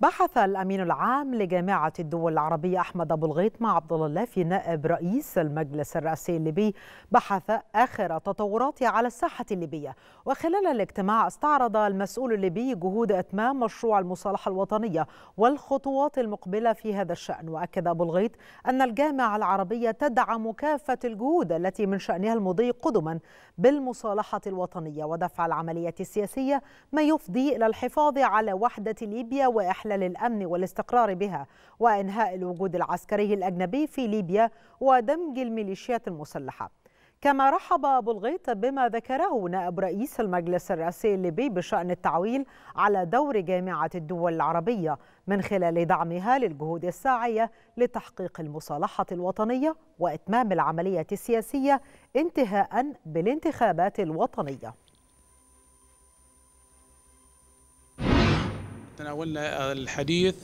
بحث الأمين العام لجامعة الدول العربية أحمد أبو الغيط مع عبد الله في نائب رئيس المجلس الرئاسي الليبي بحث آخر التطورات على الساحة الليبية وخلال الاجتماع استعرض المسؤول الليبي جهود إتمام مشروع المصالحة الوطنية والخطوات المقبلة في هذا الشأن وأكد أبو الغيط أن الجامعة العربية تدعم كافة الجهود التي من شأنها المضي قدما بالمصالحة الوطنية ودفع العملية السياسية ما يفضي إلى الحفاظ على وحدة ليبيا وإحلال الرحلة للأمن والاستقرار بها وإنهاء الوجود العسكري الأجنبي في ليبيا ودمج الميليشيات المسلحة كما رحب أبو الغيط بما ذكره نائب رئيس المجلس الرئاسي الليبي بشأن التعويل على دور جامعة الدول العربية من خلال دعمها للجهود الساعية لتحقيق المصالحة الوطنية وإتمام العملية السياسية انتهاء بالانتخابات الوطنية تناولنا الحديث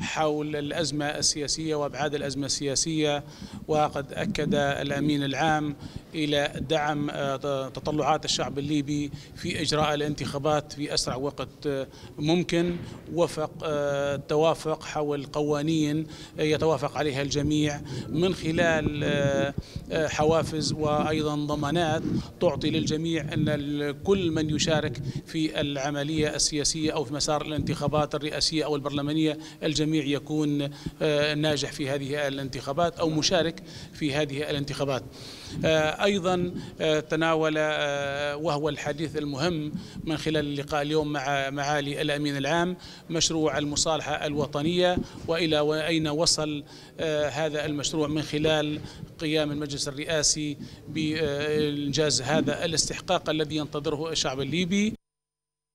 حول الأزمة السياسية وأبعاد الأزمة السياسية وقد أكد الأمين العام إلى دعم آه، تطلعات الشعب الليبي في إجراء الانتخابات في أسرع وقت آه، ممكن وفق آه، توافق حول قوانين يتوافق عليها الجميع من خلال حوافز وأيضا ضمانات تعطي للجميع أن كل من يشارك في العملية السياسية أو في مسار الانتخابات النقاط الرئاسية أو البرلمانية الجميع يكون آه، ناجح في هذه الانتخابات أو مشارك في هذه الانتخابات آه، أيضا آه، تناول وهو الحديث المهم من خلال اللقاء اليوم مع معالي الأمين العام مشروع المصالحة الوطنية وإلى أين وصل هذا المشروع من خلال قيام المجلس الرئاسي بإنجاز هذا الاستحقاق الذي ينتظره الشعب الليبي